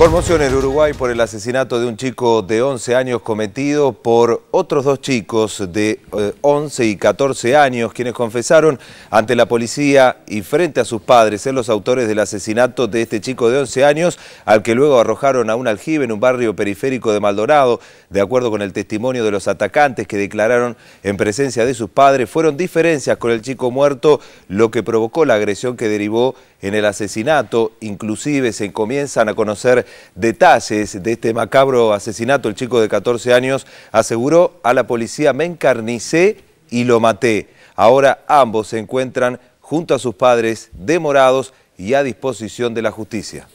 Conmoción en Uruguay por el asesinato de un chico de 11 años cometido por otros dos chicos de 11 eh, y 14 años, quienes confesaron ante la policía y frente a sus padres ser los autores del asesinato de este chico de 11 años, al que luego arrojaron a un aljibe en un barrio periférico de Maldonado. De acuerdo con el testimonio de los atacantes que declararon en presencia de sus padres, fueron diferencias con el chico muerto, lo que provocó la agresión que derivó en el asesinato. Inclusive se comienzan a conocer detalles de este macabro asesinato. El chico de 14 años aseguró a la policía, me encarnicé y lo maté. Ahora ambos se encuentran junto a sus padres, demorados y a disposición de la justicia.